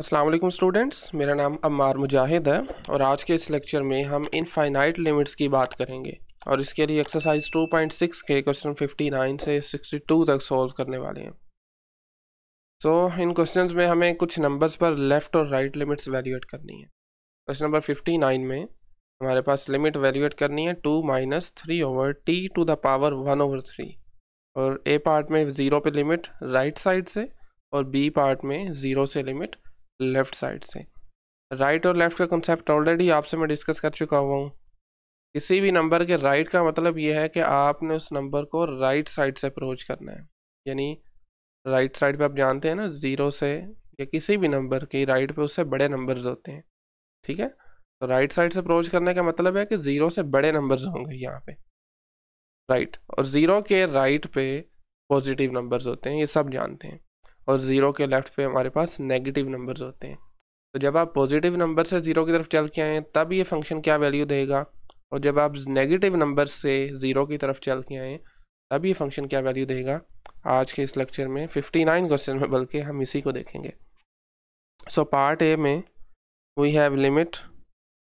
Aslam students मेरा नाम अम्मार मुजाहिद है और आज के इस लेक्चर में हम इनफाइनाइट लिमिट्स की बात करेंगे और इसके लिए एक्सरसाइज 2.6 के क्वेश्चन 59 से 62 तक सॉल्व करने वाले हैं सो so, इन क्वेश्चंस में हमें कुछ नंबर्स पर लेफ़्ट और राइट लिमिट्स वैल्यूएट करनी है क्वेश्चन नंबर 59 में हमारे पास लिमिट वैल्यूएट करनी है two minus three over t to the power one over three और ए पार्ट में ज़ीरो पे लिमिट राइट साइड से और बी पार्ट में ज़ीरो से लिमिट लेफ्ट साइड से राइट और लेफ़्ट का कंसेप्ट ऑलरेडी आपसे मैं डिस्कस कर चुका हुआ हूँ किसी भी नंबर के राइट का मतलब ये है कि आपने उस नंबर को राइट साइड से अप्रोच करना है यानी राइट साइड पे आप जानते हैं ना ज़ीरो से या किसी भी नंबर के राइट पे उससे बड़े नंबर्स होते हैं ठीक है तो राइट साइड से अप्रोच करने का मतलब है कि ज़ीरो से बड़े नंबर्स होंगे यहाँ पे राइट और ज़ीरो के राइट पे पॉजिटिव नंबर्स होते हैं ये सब जानते हैं और ज़ीरो के लेफ्ट पे हमारे पास नेगेटिव नंबर्स होते हैं तो जब आप पॉजिटिव नंबर से ज़ीरो की तरफ चल के आएँ तब ये फंक्शन क्या वैल्यू देगा और जब आप नेगेटिव नंबर से ज़ीरो की तरफ चल के आएँ तब ये फंक्शन क्या वैल्यू देगा आज के इस लेक्चर में नाइन क्वेश्चन में बल्कि हम इसी को देखेंगे सो पार्ट ए में we have limit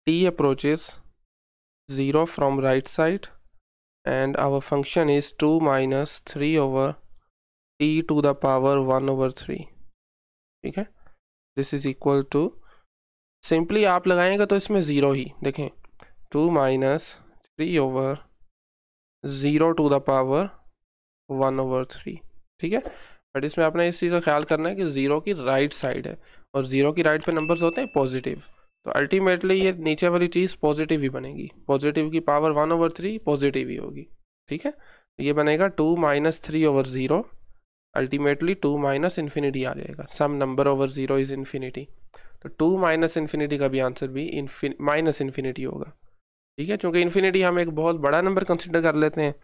t approaches zero from right side and our function is two minus three over e to the power one over three ठीक है this is equal to simply आप लगाएंगे तो इसमें zero ही देखें two minus three over zero to the power one over three ठीक है बट इसमें आपने इस चीज़ का ख्याल करना है कि ज़ीरो की राइट साइड है और ज़ीरो की राइट पे नंबर्स होते हैं पॉजिटिव तो अल्टीमेटली ये नीचे वाली चीज़ पॉजिटिव ही बनेगी पॉजिटिव की power one over three positive ही होगी ठीक है ये बनेगा two minus three over zero ultimately two minus infinity आ जाएगा some number over zero is infinity तो टू माइनस इन्फिनिटी का भी आंसर भी माइनस इन्फिनिटी होगा ठीक है चूँकि इन्फिनिटी हम एक बहुत बड़ा नंबर कंसिडर कर लेते हैं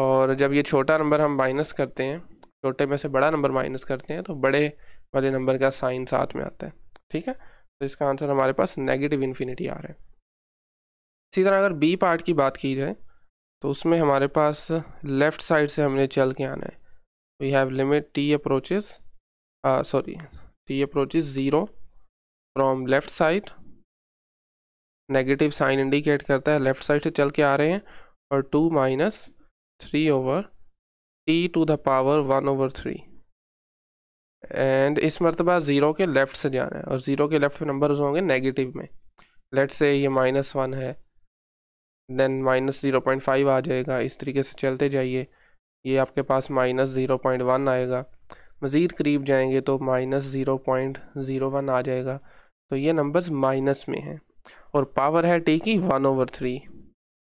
और जब ये छोटा नंबर हम माइनस करते हैं छोटे में से बड़ा नंबर माइनस करते हैं तो बड़े वाले नंबर का साइन साथ में आता है ठीक है तो इसका आंसर हमारे पास नेगेटिव इन्फिनिटी आ रहा है इसी तरह अगर बी पार्ट की बात की जाए तो उसमें हमारे पास लेफ़्ट साइड से हमने चल के आना है we have limit t approaches uh, sorry t approaches 0 from left side negative sign indicate करता है लेफ्ट साइड से चल के आ रहे हैं और two minus three over t to the power one over three and इस मरतबा ज़ीरो के लेफ़्ट से जाना है और ज़ीरो के लेफ़्ट में नंबर्स होंगे नेगेटिव में लेट से ये माइनस वन है then minus zero point five आ जाएगा इस तरीके से चलते जाइए ये आपके पास माइनस ज़ीरो पॉइंट वन आएगा मज़ीद करीब जाएंगे तो minus zero point zero one आ जाएगा तो ये नंबर्स माइनस में हैं और पावर है टी की वन ओवर थ्री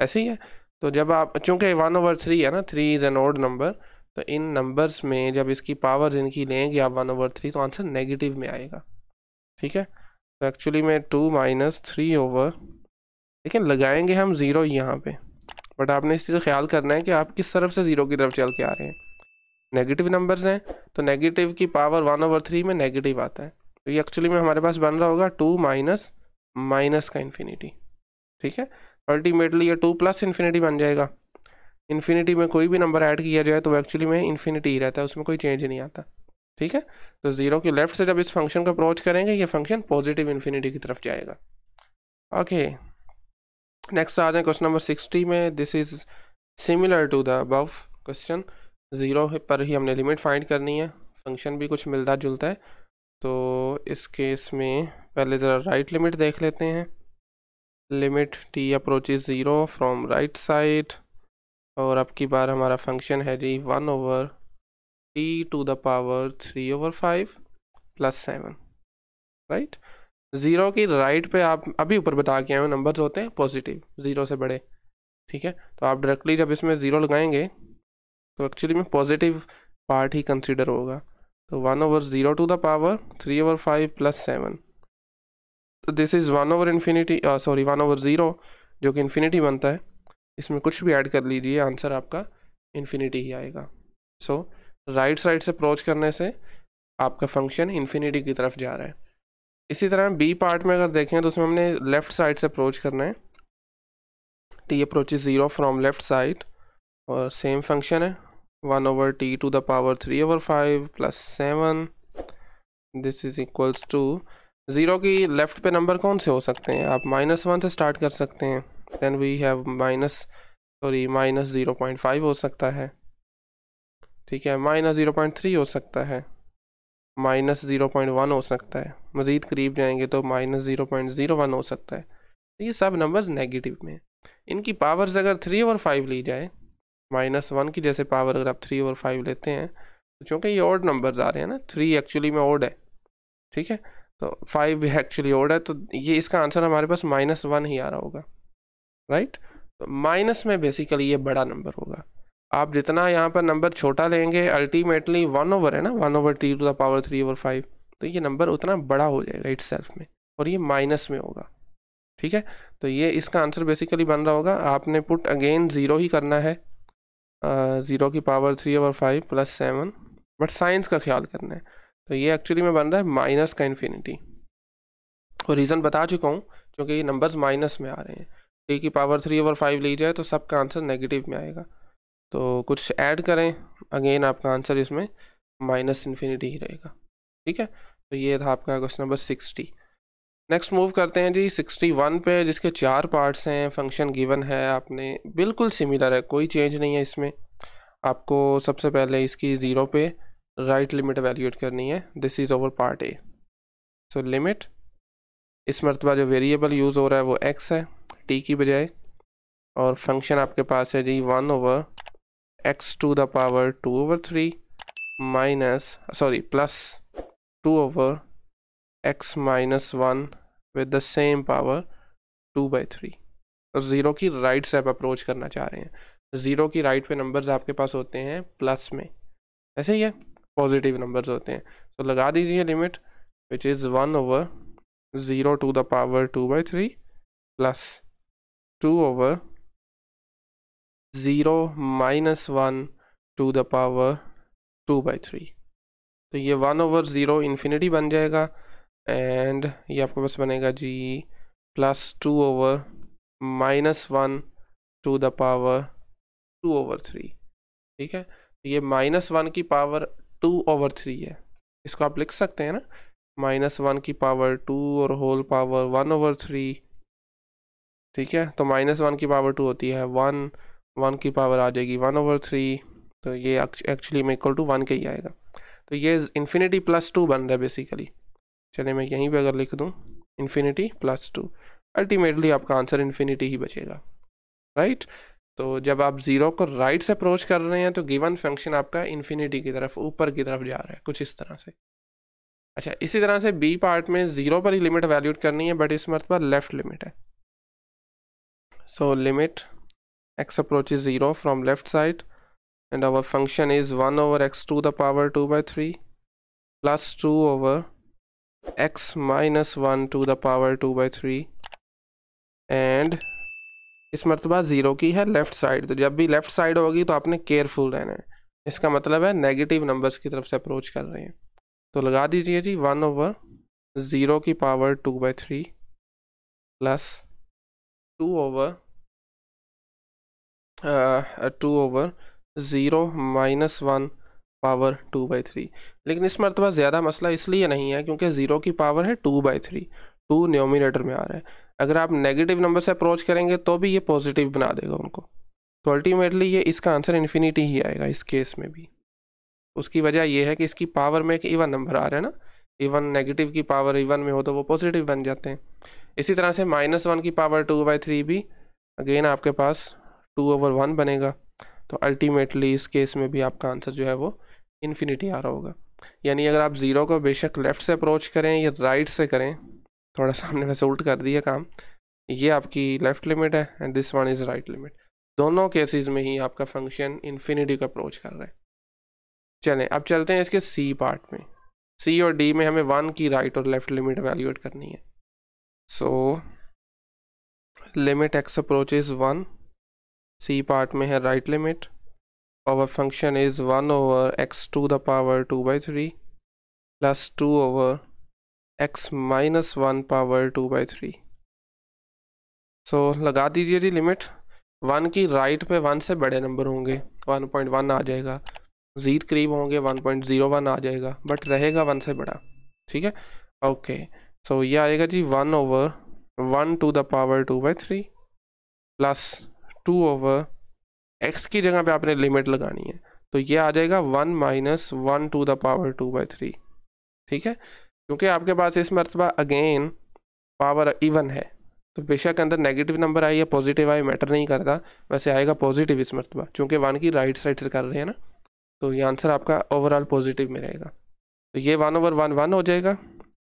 ऐसे ही है तो जब आप चूँकि वन ओवर थ्री है ना three is an odd number तो इन नंबर्स में जब इसकी पावर इनकी लेंगे आप वन ओवर थ्री तो आंसर नेगेटिव में आएगा ठीक है तो एक्चुअली में टू माइनस थ्री ओवर लेकिन लगाएंगे हम ज़ीरो यहाँ पे बट आपने इस चीज़ का ख्याल करना है कि आप किस तरफ से ज़ीरो की तरफ चल के आ रहे हैं नेगेटिव नंबर्स हैं तो नेगेटिव की पावर वन ओवर थ्री में नेगेटिव आता है तो ये एक्चुअली में हमारे पास बन रहा होगा टू माइनस माइनस का इन्फिनिटी ठीक है अल्टीमेटली ये टू प्लस इन्फिनिटी बन जाएगा इन्फिनिटी में कोई भी नंबर ऐड किया जाए तो वो एक्चुअली में इन्फिनिटी ही रहता है उसमें कोई चेंज नहीं आता ठीक है तो ज़ीरो के लेफ़्ट से जब इस फंक्शन को अप्रोच करेंगे ये फंक्शन पॉजिटिव इन्फिनिटी की तरफ जाएगा ओके okay. नेक्स्ट आ जाए क्वेश्चन नंबर सिक्सटी में this is similar to the above question zero पर ही हमने लिमिट फाइंड करनी है फंक्शन भी कुछ मिलता जुलता है तो इस केस में पहले ज़रा राइट लिमिट देख लेते हैं limit t approach zero from right side और अब की बार हमारा फंक्शन है g one over t to the power three over five plus seven right zero की राइट पे आप अभी ऊपर बता के आए हो नंबर्स होते हैं पॉजिटिव ज़ीरो से बड़े ठीक है तो आप डायरेक्टली जब इसमें ज़ीरो लगाएंगे तो एक्चुअली में पॉजिटिव पार्ट ही कंसिडर होगा तो one over zero to the power three over five plus seven तो this is one over infinity sorry one over zero जो कि इन्फिनिटी बनता है इसमें कुछ भी ऐड कर लीजिए आंसर आपका इन्फिनिटी ही आएगा सो राइट साइड से अप्रोच करने से आपका फंक्शन इन्फिनिटी की तरफ जा रहा है इसी तरह बी पार्ट में अगर देखें तो उसमें हमने लेफ़्ट साइड से अप्रोच करना है t approach zero from left side और सेम फंक्शन है one over t to the power three over five plus seven this is equals to zero की लेफ़्ट पे नंबर कौन से हो सकते हैं आप माइनस वन से स्टार्ट कर सकते हैं then we have minus sorry minus zero point five हो सकता है ठीक है माइनस ज़ीरो पॉइंट थ्री हो सकता है माइनस ज़ीरो पॉइंट वन हो सकता है मज़ीद करीब जाएंगे तो minus zero point zero one हो सकता है तो ये सब नंबर्स नेगेटिव में हैं इनकी पावर्स अगर थ्री और फाइव ली जाए माइनस वन की जैसे पावर अगर आप थ्री और फाइव लेते हैं तो चूँकि ये ओड नंबर्स आ रहे हैं ना थ्री एक्चुअली में ओड है ठीक है तो फाइव भी एक्चुअली ओड है तो ये इसका आंसर हमारे पास माइनस वन ही आ रहा होगा राइट तो माइनस में बेसिकली ये बड़ा नंबर होगा आप जितना यहाँ पर नंबर छोटा लेंगे अल्टीमेटली वन ओवर है ना one over t to the power three over five तो ये नंबर उतना बड़ा हो जाएगा इट में और ये माइनस में होगा ठीक है तो ये इसका आंसर बेसिकली बन रहा होगा आपने पुट अगेन ज़ीरो ही करना है ज़ीरो की power three over five plus seven but signs का ख्याल करना है तो ये एक्चुअली में बन रहा है माइनस का इन्फिनिटी और रीज़न बता चुका हूँ क्योंकि ये नंबर्स माइनस में आ रहे हैं टी की पावर थ्री ओवर फाइव ली जाए तो सबका आंसर नेगेटिव में आएगा तो कुछ ऐड करें अगेन आपका आंसर इसमें माइनस इन्फिनिटी ही रहेगा ठीक है तो ये था आपका question number sixty next move करते हैं जी सिक्सटी वन पे जिसके चार पार्ट्स हैं फंक्शन गिवन है आपने बिल्कुल सिमिलर है कोई चेंज नहीं है इसमें आपको सबसे पहले इसकी ज़ीरो पे राइट लिमिट एवेल्यूट करनी है this is over part A so limit इस मरतबा जो वेरिएबल यूज़ हो रहा है वो एक्स है टी की बजाय और फंक्शन आपके पास है g one over x to the power 2 over 3 minus sorry plus 2 over x minus 1 with the same power 2 by 3 तो ज़ीरो की राइट से आप अप्रोच करना चाह रहे हैं ज़ीरो की राइट पे नंबर्स आपके पास होते हैं प्लस में ऐसे ही है पॉजिटिव नंबर्स होते हैं तो लगा दीजिए limit which is one over zero to the power two by three plus two over zero minus one to the power two by three तो ये वन ओवर ज़ीरो इन्फिनिटी बन जाएगा एंड ये आपके पास बनेगा g plus two over minus one to the power two over three ठीक है तो ये माइनस वन की पावर टू ओवर थ्री है इसको आप लिख सकते हैं ना माइनस वन की पावर टू और whole power one over three ठीक है तो माइनस वन की पावर टू होती है वन वन की पावर आ जाएगी वन ओवर थ्री तो ये एक्चुअली में इक्वल टू वन के ही आएगा तो ये इन्फिनिटी प्लस टू बन रहा है बेसिकली चले मैं यहीं पे अगर लिख दूँ इन्फिनिटी प्लस टू अल्टीमेटली आपका आंसर इन्फिनिटी ही बचेगा राइट तो जब आप ज़ीरो को राइट से अप्रोच कर रहे हैं तो गिवन फंक्शन आपका इन्फिनिटी की तरफ ऊपर की तरफ जा रहा है कुछ इस तरह से अच्छा इसी तरह से बी पार्ट में ज़ीरो पर ही लिमिट वैल्यूट करनी है बट इस पर लेफ़्ट लिमिट है so limit x approaches 0 from left side and our function is 1 over x to the power 2 by 3 plus 2 over x minus 1 to the power 2 by 3 and इस मरतबा zero की है left side तो जब भी left side होगी तो आपने केयरफुल रहना है इसका मतलब है नेगेटिव नंबर्स की तरफ से अप्रोच कर रहे हैं तो लगा दीजिए जी वन ओवर ज़ीरो की power two by three plus two over two over zero minus one power two by three लेकिन इस मरतबा ज़्यादा मसला इसलिए नहीं है क्योंकि ज़ीरो की पावर है two by three two numerator में आ रहा है अगर आप नेगेटिव नंबर से अप्रोच करेंगे तो भी ये पॉजिटिव बना देगा उनको तो अल्टीमेटली ये इसका आंसर इन्फिनी ही आएगा इस केस में भी उसकी वजह यह है कि इसकी पावर में एक इवन नंबर आ रहा है ना इवन नेगेटिव की पावर इवन में हो तो वो पॉजिटिव बन जाते हैं इसी तरह से माइनस वन की पावर टू बाई थ्री भी अगेन आपके पास टू ओवर वन बनेगा तो अल्टीमेटली इस केस में भी आपका आंसर जो है वो इन्फिनिटी आ रहा होगा यानी अगर आप ज़ीरो को बेशक लेफ़्ट से अप्रोच करें या राइट से करें थोड़ा सामने वैसे उल्ट कर दिया काम ये आपकी लेफ़्ट लिमिट है and this one is right limit दोनों केसेस में ही आपका फंक्शन इन्फिनिटी को अप्रोच कर रहा है चलें अब चलते हैं इसके सी पार्ट में सी और डी में हमें वन की राइट और लेफ़्ट लिमिट वैल्यूएट करनी है so limit x approach is one C part में है right limit our function is one over x to the power two by three plus two over x minus one power two by three so लगा दीजिए g limit one की right पे one से बड़े number होंगे one point one आ जाएगा जीत करीब होंगे वन पॉइंट ज़ीरो वन आ जाएगा बट रहेगा वन से बड़ा ठीक है ओके सो ये आएगा g one over one to the power two by three plus two over x की जगह पे आपने लिमिट लगानी है तो ये आ जाएगा one minus one to the power two by three ठीक है क्योंकि आपके पास इस मरतबा अगेन पावर इवन है तो बेशक अंदर नेगेटिव नंबर आए या पॉजिटिव आए मैटर नहीं करता वैसे आएगा पॉजिटिव इस मरतबा चूँकि वन की राइट साइड से कर रहे हैं ना तो ये आंसर आपका ओवरऑल पॉजिटिव में रहेगा तो ये वन ओवर वन वन हो जाएगा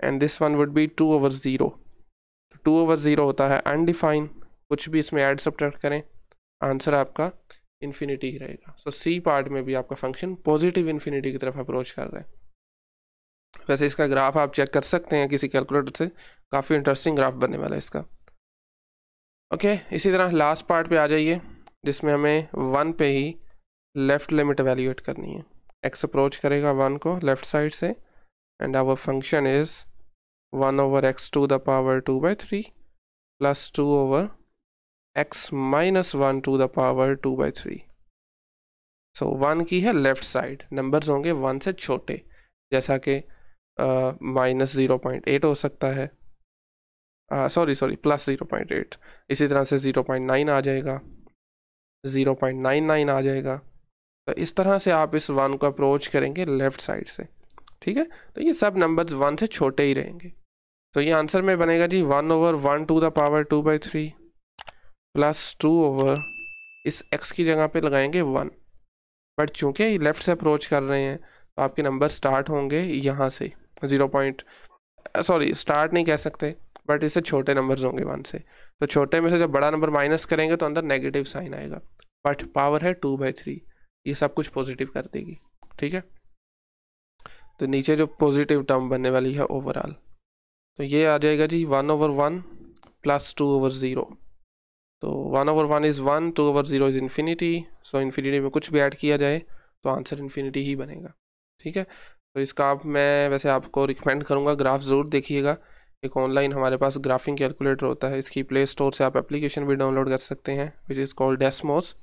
and this one would be two over zero two over zero होता है अनडिफाइन कुछ भी इसमें एड सब्ट्रैक्ट करें आंसर आपका इन्फिनिटी ही रहेगा सो सी पार्ट में भी आपका फंक्शन पॉजिटिव इन्फिनिटी की तरफ अप्रोच कर रहा है वैसे इसका ग्राफ आप चेक कर सकते हैं किसी कैलकुलेटर से काफ़ी इंटरेस्टिंग ग्राफ बनने वाला है इसका ओके okay, इसी तरह लास्ट पार्ट पे आ जाइए जिसमें हमें वन पे ही लेफ़्ट लिमिट एवेल्यूएट करनी है एक्स अप्रोच करेगा वन को लेफ़्ट साइड से and our function is one over x to the power two by three plus two over x minus one to the power two by three so one की है left side numbers होंगे one से छोटे जैसा कि minus zero point eight हो सकता है sorry sorry plus zero point eight इसी तरह से ज़ीरो पॉइंट नाइन आ जाएगा ज़ीरो पॉइंट नाइन नाइन आ जाएगा तो इस तरह से आप इस वन को अप्रोच करेंगे लेफ़्ट साइड से ठीक है तो ये सब नंबर्स वन से छोटे ही रहेंगे तो ये आंसर में बनेगा g one over one to the power two by three plus two over इस एक्स की जगह पे लगाएंगे वन बट चूँकि लेफ़्ट से अप्रोच कर रहे हैं तो आपके नंबर स्टार्ट होंगे यहाँ से ज़ीरो पॉइंट सॉरी स्टार्ट नहीं कह सकते बट इससे छोटे नंबर्स होंगे वन से तो छोटे में से जब बड़ा नंबर माइनस करेंगे तो अंदर नेगेटिव साइन आएगा बट पावर है टू बाई थ्री ये सब कुछ पॉजिटिव कर देगी ठीक है तो नीचे जो पॉजिटिव टर्म बनने वाली है ओवरऑल तो ये आ जाएगा जी one over one plus two over zero तो one over one is one two over zero is infinity so infinity में कुछ भी ऐड किया जाए तो आंसर इन्फिनिटी ही बनेगा ठीक है तो इसका आप मैं वैसे आपको रिकमेंड करूँगा ग्राफ ज़रूर देखिएगा एक ऑनलाइन हमारे पास ग्राफिंग कैलकुलेटर होता है इसकी प्ले स्टोर से आप एप्लीकेशन भी डाउनलोड कर सकते हैं विच इज़ कॉल्ड डेस्मोस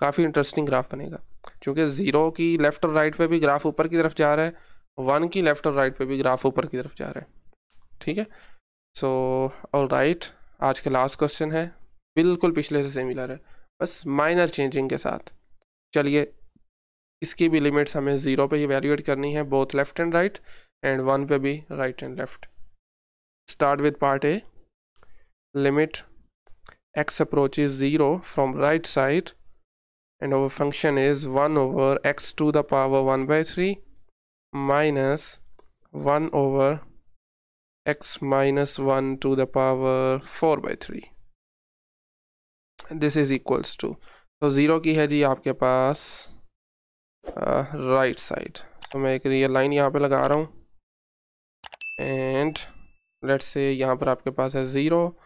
काफ़ी इंटरेस्टिंग ग्राफ बनेगा क्योंकि ज़ीरो की लेफ़्ट और राइट पे भी ग्राफ ऊपर की तरफ जा रहा है वन की लेफ़्ट और राइट पे भी ग्राफ ऊपर की तरफ जा रहा है ठीक है सो और राइट आज का लास्ट क्वेश्चन है बिल्कुल पिछले से सिमिलर है बस माइनर चेंजिंग के साथ चलिए इसकी भी लिमिट्स हमें ज़ीरो पे ही वैल्यूएट करनी है both left and right and one पे भी right and left start with part A limit approach is zero from right side and our function is one over x to the power one by three minus one over x minus one to the power four by three this is equals to तो zero की है जी आपके पास right side तो मैं एक real line यहाँ पे लगा रहा हूँ एंड लेट्स से यहाँ पर आपके पास है ज़ीरो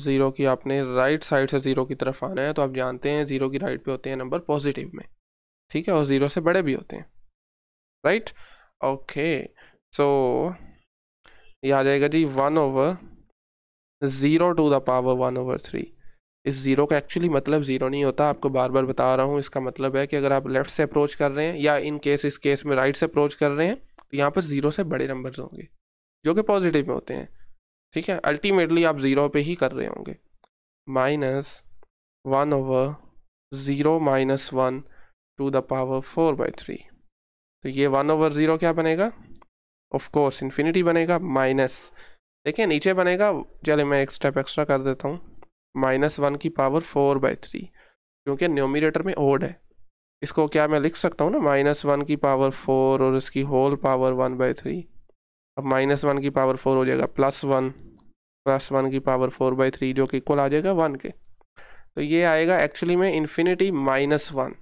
ज़ीरो की आपने राइट साइड से ज़ीरो की तरफ आना है तो आप जानते हैं ज़ीरो की राइट पे होते हैं नंबर पॉजिटिव में ठीक है और ज़ीरो से बड़े भी होते हैं राइट ओके सो ये आ जाएगा जी one over zero to the power one over three इस ज़ीरो का एक्चुअली मतलब ज़ीरो नहीं होता आपको बार बार बता रहा हूँ इसका मतलब है कि अगर आप लेफ़्ट से अप्रोच कर रहे हैं या इन केस इस केस में राइट से अप्रोच कर रहे हैं तो यहाँ पर ज़ीरो से बड़े नंबर्स होंगे जो कि पॉजिटिव में होते हैं ठीक है अल्टीमेटली आप ज़ीरो पे ही कर रहे होंगे minus one over zero minus one to the power four by three तो ये वन ओवर ज़ीरो क्या बनेगा ऑफ कोर्स इन्फिनिटी बनेगा माइनस देखिए नीचे बनेगा चलिए मैं एक स्टेप एक्स्ट्रा कर देता हूँ माइनस वन की पावर फोर बाई थ्री क्योंकि न्योमिनेटर में ओड है इसको क्या मैं लिख सकता हूँ ना माइनस वन की पावर फोर और इसकी whole power one by three अब माइनस वन की पावर फोर हो जाएगा प्लस वन प्लस वन की पावर फोर बाई थ्री जो कि इक्वल आ जाएगा वन के तो ये आएगा एक्चुअली में infinity minus one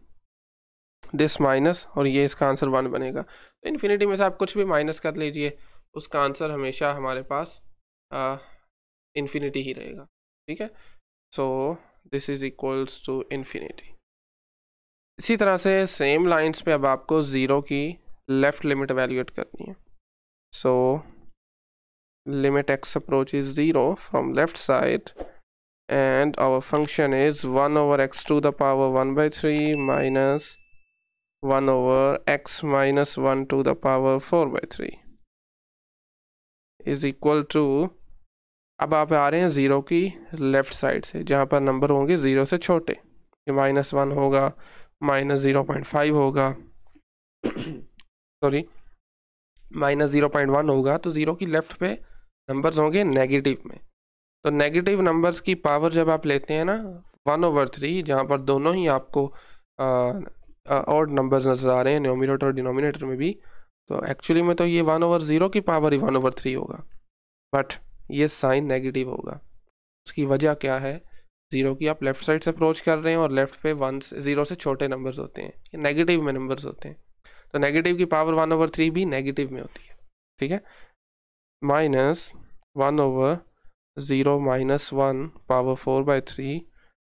this minus और ये इसका आंसर वन बनेगा तो इन्फिनिटी में से आप कुछ भी माइनस कर लीजिए उसका आंसर हमेशा हमारे पास इन्फिनिटी ही रहेगा ठीक है so this is equals to infinity इसी तरह से सेम लाइंस पे अब आपको ज़ीरो की लेफ़्ट लिमिट वैल्यूएट करनी है so limit x approach is zero from left side and our function is 1 over x to the power 1 by 3 minus 1 over x minus 1 to the power 4 by 3 is equal to अब आप आ रहे हैं zero की left side से जहाँ पर number होंगे zero से छोटे ये माइनस वन होगा माइनस ज़ीरो पॉइंट फाइव होगा sorry minus zero point one होगा तो ज़ीरो की लेफ़्ट पे नंबर्स होंगे नेगेटिव में तो नेगेटिव नंबर्स की पावर जब आप लेते हैं ना वन ओवर थ्री जहाँ पर दोनों ही आपको और नंबर्स नज़र आ रहे हैं नोमिनेटर और डिनोमिनेटर में भी तो एक्चुअली में तो ये वन ओवर ज़ीरो की पावर ही वन ओवर थ्री होगा बट ये साइन नेगेटिव होगा उसकी वजह क्या है ज़ीरो की आप लेफ़्ट साइड से अप्रोच कर रहे हैं और लेफ़्ट पे वन से ज़ीरो से छोटे नंबर्स होते हैं ये नेगेटिव में नंबर्स होते हैं तो नेगेटिव की पावर वन ओवर थ्री भी नेगेटिव में होती है ठीक है minus one over zero minus one power four by three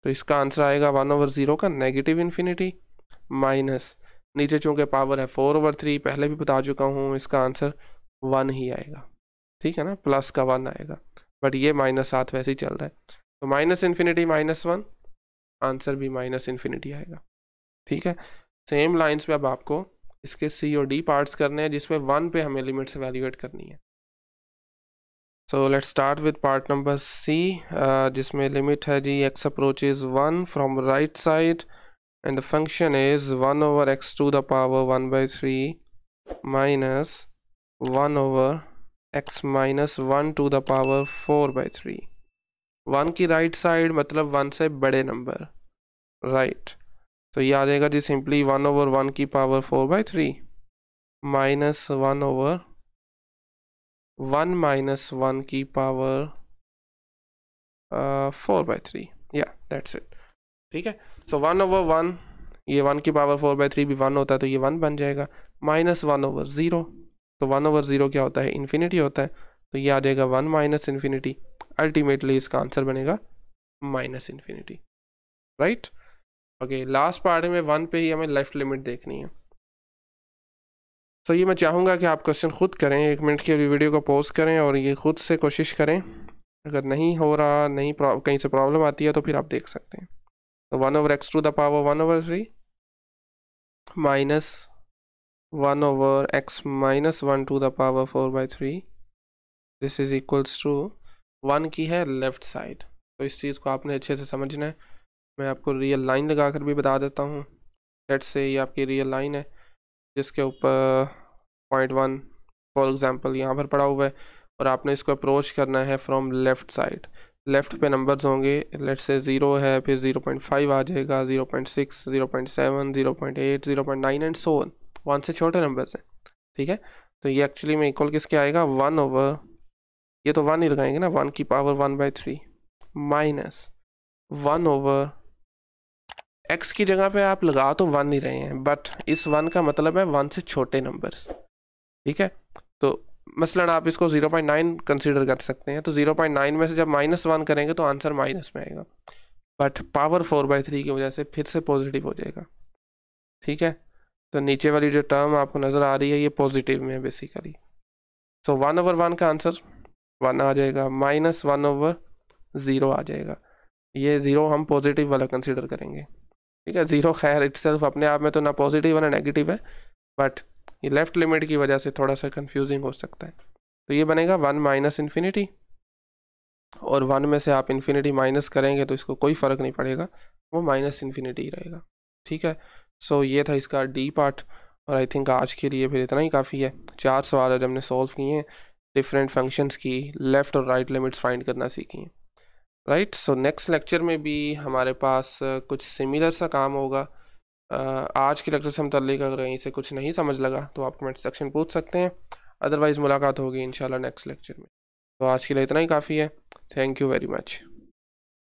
तो इसका आंसर आएगा वन ओवर ज़ीरो का नेगेटिव इन्फिनिटी माइनस नीचे चूँकि पावर है फोर ओवर थ्री पहले भी बता चुका हूँ इसका आंसर वन ही आएगा ठीक है ना प्लस का वन आएगा बट ये माइनस सात वैसे ही चल रहा है तो minus infinity minus one answer भी माइनस इन्फिनिटी आएगा ठीक है सेम लाइंस पे अब आपको इसके सी और डी पार्ट्स करने हैं जिसमें वन पे हमें लिमिट्स वैल्यूएट करनी है so let's start with part number C जिसमें लिमिट है जी x approach is one from right side and function is one over x to the power one by three minus one over x minus one to the power four by three one की right right side मतलब one से बड़े number right right. तो ये आ जाएगा जी simply one over one की power four by three minus one over one minus one की पावर फोर बाई थ्री या दैट्स इट ठीक है सो वन ओवर वन ये वन की पावर फोर बाई थ्री भी वन होता है तो ये वन बन जाएगा माइनस वन ओवर ज़ीरो तो वन ओवर ज़ीरो क्या होता है इन्फिनिटी होता है तो ये आ जाएगा वन माइनस इन्फिनिटी अल्टीमेटली इसका आंसर बनेगा minus infinity right okay last part में वन पे ही हमें लेफ्ट लिमिट देखनी है सो so, ये मैं चाहूँगा कि आप क्वेश्चन खुद करें एक मिनट की वीडियो को पोस्ट करें और ये खुद से कोशिश करें अगर नहीं हो रहा नहीं कहीं से प्रॉब्लम आती है तो फिर आप देख सकते हैं तो one over x to the power one over three minus one over x minus one to the power four by three this is equals to one की है लेफ़्ट साइड तो इस चीज़ को आपने अच्छे से समझना है मैं आपको रियल लाइन लगा कर भी बता देता हूँ लेट से ये आपकी रियल लाइन है जिसके ऊपर पॉइंट वन फॉर एग्ज़ाम्पल यहाँ पर पड़ा हुआ है और आपने इसको अप्रोच करना है फ्रॉम लेफ़्ट साइड लेफ़्ट पे नंबर्स होंगे लेट से ज़ीरो है फिर ज़ीरो पॉइंट फाइव आ जाएगा zero point six zero point seven zero point eight zero point nine and so on one से छोटे नंबर से ठीक है तो ये एक्चुअली में इक्वल किसके आएगा वन ओवर ये तो वन ही लगाएंगे ना वन की power one by three minus one over x की जगह पे आप लगा तो वन ही रहे हैं बट इस वन का मतलब है वन से छोटे नंबर्स ठीक है तो मसलन आप इसको जीरो पॉइंट नाइन कंसिडर कर सकते हैं तो जीरो पॉइंट नाइन में से जब माइनस वन करेंगे तो आंसर माइनस में आएगा but power four by three की वजह से फिर से पॉजिटिव हो जाएगा ठीक है तो नीचे वाली जो टर्म आपको नज़र आ रही है ये पॉजिटिव में है basically so one over one का आंसर वन आ जाएगा माइनस वन ओवर ज़ीरो आ जाएगा ये ज़ीरो हम पॉजिटिव वाला कंसिडर करेंगे ठीक है ज़ीरो खैर इट अपने आप में तो ना पॉजिटिव है ना नेगेटिव है बट ये लेफ़्ट लिमिट की वजह से थोड़ा सा कन्फ्यूजिंग हो सकता है तो ये बनेगा वन माइनस इन्फिनिटी और वन में से आप इन्फिनिटी माइनस करेंगे तो इसको कोई फ़र्क नहीं पड़ेगा वो माइनस इन्फिनिटी ही रहेगा ठीक है सो so, ये था इसका डी पार्ट और आई थिंक आज के लिए फिर इतना ही काफ़ी है चार सवाल आज हमने सॉल्व किए हैं डिफरेंट फंक्शंस की लेफ़्ट और राइट लिमिट्स फाइंड करना सीखी हैं राइट सो नेक्स्ट लेक्चर में भी हमारे पास कुछ सिमिलर सा काम होगा आज के लेक्चर से मतलब अगर कहीं से कुछ नहीं समझ लगा तो आप कमेंट सेक्शन पूछ सकते हैं अदरवाइज़ मुलाकात होगी इन नेक्स्ट लेक्चर में तो आज के लिए इतना ही काफ़ी है थैंक यू वेरी मच